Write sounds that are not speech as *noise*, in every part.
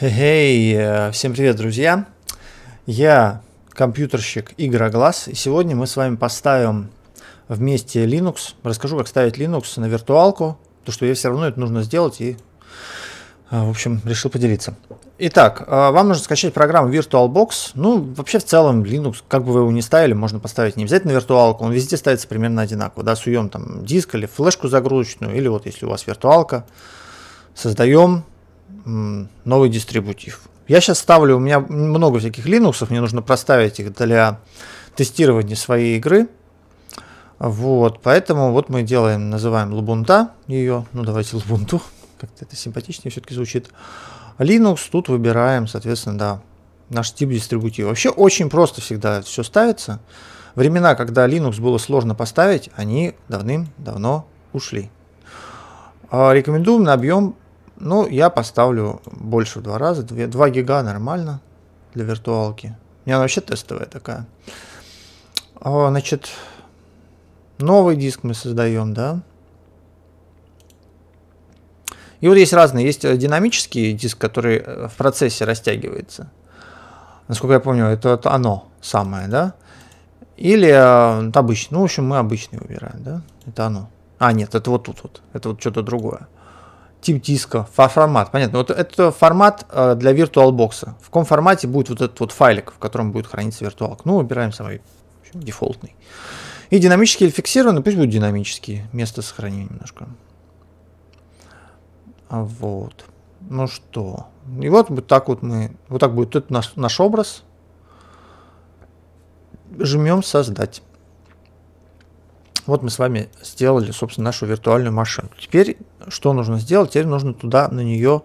Эй, hey, э, всем привет, друзья! Я компьютерщик Игроглаз, и сегодня мы с вами поставим вместе Linux. Расскажу, как ставить Linux на виртуалку, то что я все равно это нужно сделать, и, э, в общем, решил поделиться. Итак, э, вам нужно скачать программу VirtualBox. Ну, вообще, в целом, Linux, как бы вы его ни ставили, можно поставить не обязательно виртуалку, он везде ставится примерно одинаково. Да, суем там диск или флешку загрузочную, или вот если у вас виртуалка, создаем новый дистрибутив. Я сейчас ставлю, у меня много всяких Linux, мне нужно проставить их для тестирования своей игры. Вот, поэтому вот мы делаем, называем Лубунта ее, ну давайте Лубунту, *laughs* как-то это симпатичнее все-таки звучит. Linux тут выбираем, соответственно, да, наш тип дистрибутива. Вообще очень просто всегда все ставится. Времена, когда Linux было сложно поставить, они давным-давно ушли. А рекомендуем на объем ну, я поставлю больше в два раза. 2, 2 гига нормально для виртуалки. У меня вообще тестовая такая. О, а, значит, новый диск мы создаем, да? И вот есть разные. Есть э, динамический диск, который э, в процессе растягивается. Насколько я помню, это, это оно самое, да? Или э, обычный. Ну, в общем, мы обычный выбираем, да? Это оно. А, нет, это вот тут вот. Это вот что-то другое тип диска, формат. Понятно, вот это э, формат э, для VirtualBox. В каком формате будет вот этот вот файлик, в котором будет храниться виртуалка? Ну, выбираем самый общем, дефолтный. И динамический или фиксированный, пусть будет динамический. Место сохранения немножко. А вот. Ну что. И вот, вот так вот мы... Вот так будет тут наш, наш образ. Жмем «Создать». Вот мы с вами сделали, собственно, нашу виртуальную машину. Теперь что нужно сделать? Теперь нужно туда, на нее,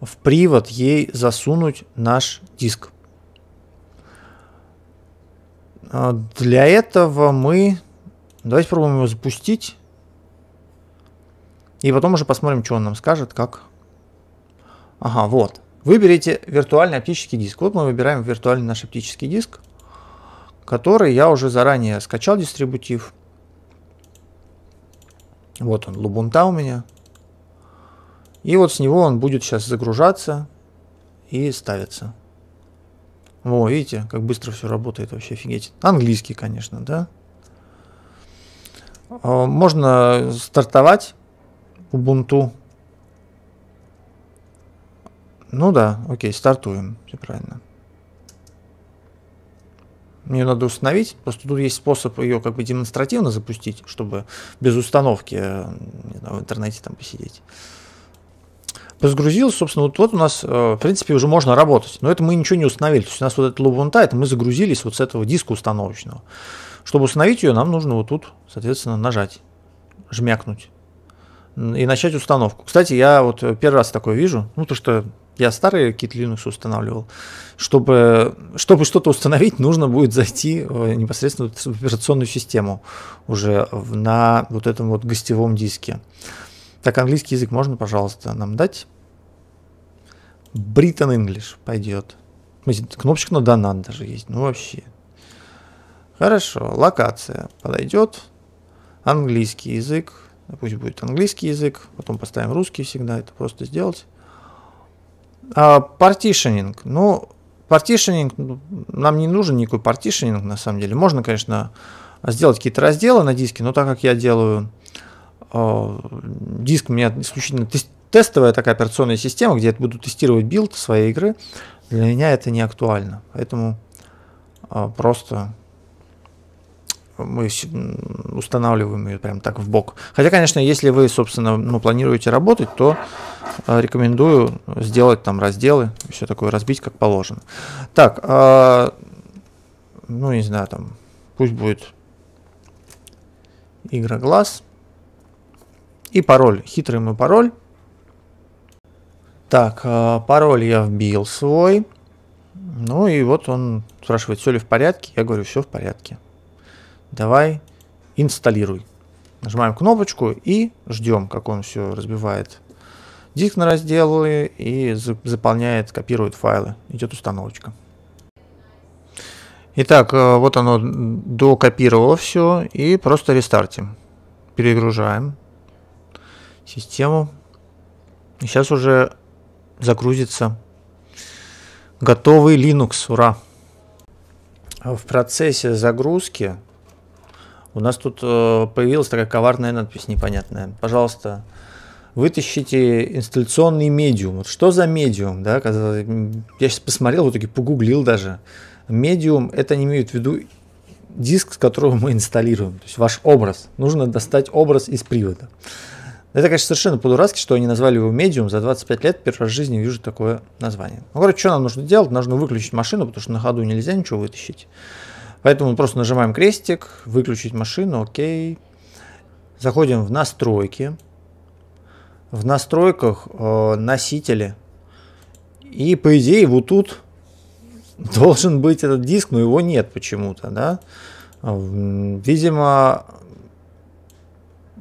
в привод ей засунуть наш диск. А, для этого мы... Давайте попробуем его запустить. И потом уже посмотрим, что он нам скажет, как... Ага, вот. Выберите виртуальный оптический диск. Вот мы выбираем виртуальный наш оптический диск, который я уже заранее скачал дистрибутив. Вот он, Лубунта у меня. И вот с него он будет сейчас загружаться и ставиться. Во, видите, как быстро все работает, вообще офигеть. Английский, конечно, да. А, можно стартовать Ubuntu. Ну да, окей, стартуем, все правильно. Мне надо установить, просто тут есть способ ее как бы демонстративно запустить, чтобы без установки э, знаю, в интернете там посидеть. Загрузилось, собственно, вот, вот у нас, э, в принципе, уже можно работать. Но это мы ничего не установили. То есть у нас вот этот лабунта, это мы загрузились вот с этого диска установочного. Чтобы установить ее, нам нужно вот тут, соответственно, нажать, жмякнуть и начать установку. Кстати, я вот первый раз такое вижу, ну, то, что я старый Kit Linux устанавливал. Чтобы, чтобы что-то установить, нужно будет зайти непосредственно в операционную систему уже на вот этом вот гостевом диске. Так, английский язык можно, пожалуйста, нам дать? Британ English пойдет. Кнопочка на донат даже есть. Ну вообще. Хорошо. Локация подойдет. Английский язык. Пусть будет английский язык. Потом поставим русский всегда. Это просто сделать. А, партишенинг. А, ну, партишенинг. Ну, нам не нужен никакой партишенинг на самом деле. Можно, конечно, сделать какие-то разделы на диске, но так как я делаю э, диск, у меня исключительно тестовая такая операционная система, где я буду тестировать билд своей игры, для меня это не актуально. Поэтому э, просто мы устанавливаем ее прям так в бок. Хотя, конечно, если вы, собственно, ну, планируете работать, то э, рекомендую сделать там разделы, все такое разбить как положено. Так, э, ну не знаю, там пусть будет игра глаз и пароль, хитрый мой пароль. Так, э, пароль я вбил свой. Ну и вот он спрашивает, все ли в порядке. Я говорю, все в порядке. Давай инсталируй. Нажимаем кнопочку и ждем, как он все разбивает диск на разделы и заполняет, копирует файлы. Идет установочка. Итак, э, вот оно докопировало все и просто рестартим. Перегружаем систему. Сейчас уже загрузится готовый Linux, ура! В процессе загрузки у нас тут э, появилась такая коварная надпись непонятная. Пожалуйста, вытащите инсталляционный медиум. Вот что за медиум? Да? Я сейчас посмотрел, в итоге погуглил даже. Медиум это не имеет в виду диск, с которого мы инсталируем, то есть ваш образ. Нужно достать образ из привода. Это, конечно, совершенно по-дурацки, что они назвали его медиум. За 25 лет первый раз в жизни вижу такое название. Ну, короче, что нам нужно делать? Нужно выключить машину, потому что на ходу нельзя ничего вытащить. Поэтому мы просто нажимаем крестик, выключить машину, окей. Заходим в настройки. В настройках э, носители. И, по идее, вот тут должен быть этот диск, но его нет почему-то, да. Видимо,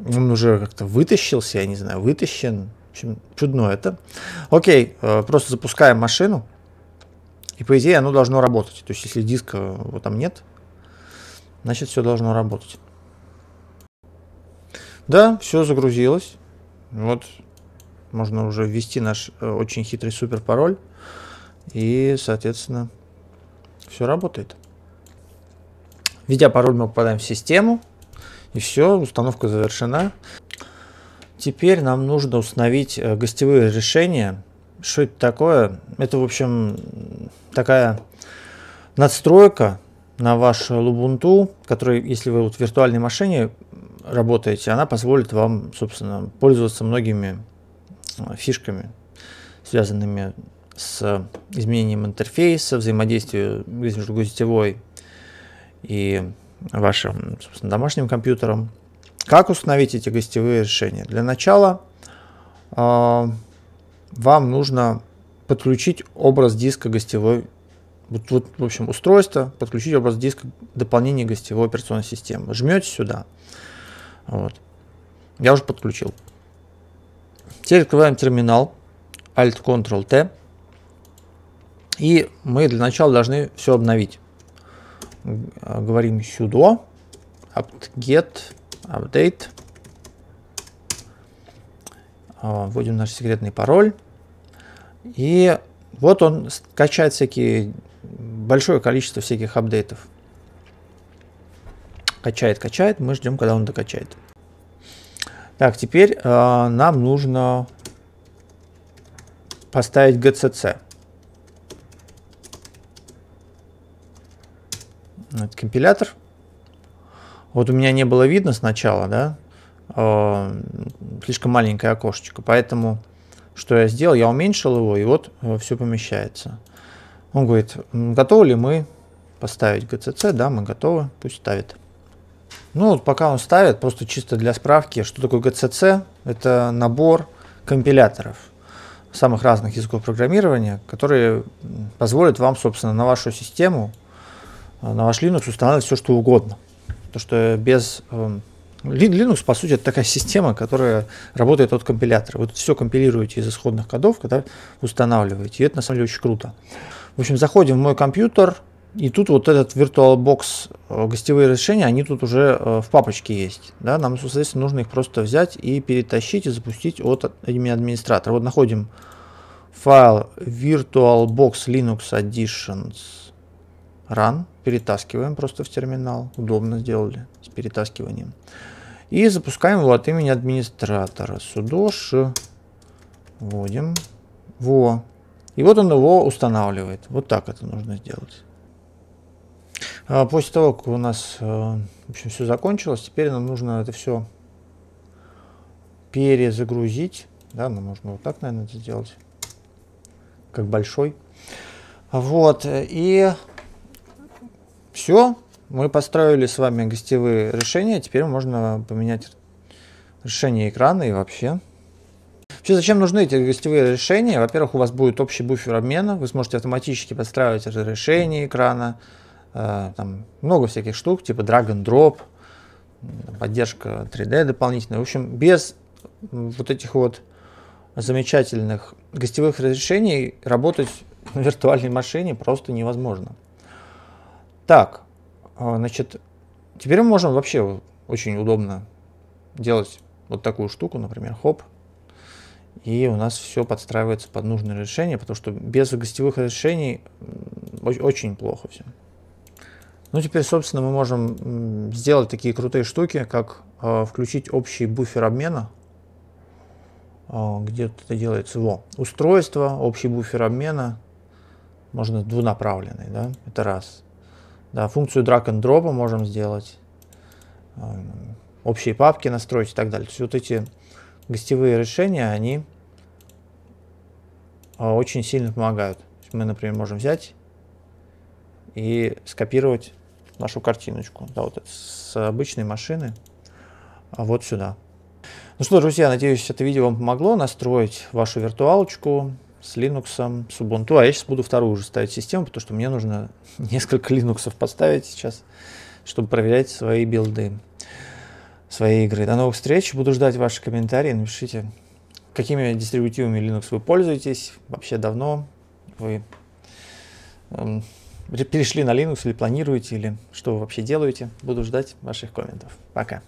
он уже как-то вытащился, я не знаю, вытащен. В общем, чудно это. Окей, э, просто запускаем машину. И по идее оно должно работать. То есть если диска вот там нет, значит все должно работать. Да, все загрузилось. Вот можно уже ввести наш э, очень хитрый супер пароль. И, соответственно, все работает. Введя пароль, мы попадаем в систему. И все, установка завершена. Теперь нам нужно установить э, гостевые решения. Что это такое? Это, в общем, такая надстройка на ваш Lubuntu, который, если вы вот в виртуальной машине работаете, она позволит вам, собственно, пользоваться многими э, фишками, связанными с изменением интерфейса, взаимодействием между гостевой и вашим собственно, домашним компьютером. Как установить эти гостевые решения? Для начала э, вам нужно подключить образ диска гостевой, вот, вот, в общем, устройство, подключить образ диска дополнения гостевой операционной системы. Жмете сюда. Вот. Я уже подключил. Теперь открываем терминал Alt-Ctrl-T. И мы для начала должны все обновить. Э, говорим sudo apt-get update. Э, вводим наш секретный пароль. И вот он качает всякие большое количество всяких апдейтов. Качает, качает. Мы ждем, когда он докачает. Так, теперь э, нам нужно поставить GCC. вот компилятор. Вот у меня не было видно сначала, да, э, слишком маленькое окошечко, поэтому что я сделал, я уменьшил его, и вот э, все помещается. Он говорит, готовы ли мы поставить GCC, да, мы готовы, пусть ставит. Ну, вот пока он ставит, просто чисто для справки, что такое GCC, это набор компиляторов самых разных языков программирования, которые позволят вам, собственно, на вашу систему а, на ваш Linux устанавливать все, что угодно. то что без... Эм, Linux, по сути, это такая система, которая работает от компилятора. Вы тут все компилируете из исходных кодов, когда устанавливаете. И это, на самом деле, очень круто. В общем, заходим в мой компьютер, и тут вот этот VirtualBox э, гостевые решения, они тут уже э, в папочке есть. Да? Нам, соответственно, нужно их просто взять и перетащить и запустить от имени администратора. Вот находим файл VirtualBox Linux Additions Run перетаскиваем просто в терминал, удобно сделали с перетаскиванием. И запускаем его от имени администратора. Sudo вводим. Во. И вот он его устанавливает. Вот так это нужно сделать. А, после того, как у нас э, в общем, все закончилось, теперь нам нужно это все перезагрузить. Да, нам нужно вот так, наверное, это сделать. Как большой. Вот. И все, мы построили с вами гостевые решения, теперь можно поменять решение экрана и вообще. Вообще, зачем нужны эти гостевые решения? Во-первых, у вас будет общий буфер обмена, вы сможете автоматически подстраивать разрешение экрана, э, там много всяких штук, типа drag and drop, поддержка 3D дополнительная. В общем, без вот этих вот замечательных гостевых разрешений работать на виртуальной машине просто невозможно. Так, а, значит, теперь мы можем вообще очень удобно делать вот такую штуку, например, хоп, и у нас все подстраивается под нужное решение, потому что без гостевых решений очень плохо все. Ну, теперь, собственно, мы можем сделать такие крутые штуки, как э, включить общий буфер обмена, э, где это делается во. Устройство, общий буфер обмена, можно двунаправленный, да, это раз. Да, функцию drag and drop можем сделать. Эм, общие папки настроить и так далее. То есть вот эти гостевые решения, они э, очень сильно помогают. Мы, например, можем взять и скопировать нашу картиночку. Да, вот с обычной машины а вот сюда. Ну что, друзья, надеюсь, это видео вам помогло настроить вашу виртуалочку, с Linux, с Ubuntu. А я сейчас буду вторую уже ставить систему, потому что мне нужно *laughs* несколько Linux подставить сейчас, чтобы проверять свои билды, свои игры. До новых встреч. Буду ждать ваши комментарии. Напишите, какими дистрибутивами Linux вы пользуетесь. Вообще давно вы эм, перешли на Linux или планируете, или что вы вообще делаете. Буду ждать ваших комментов. Пока.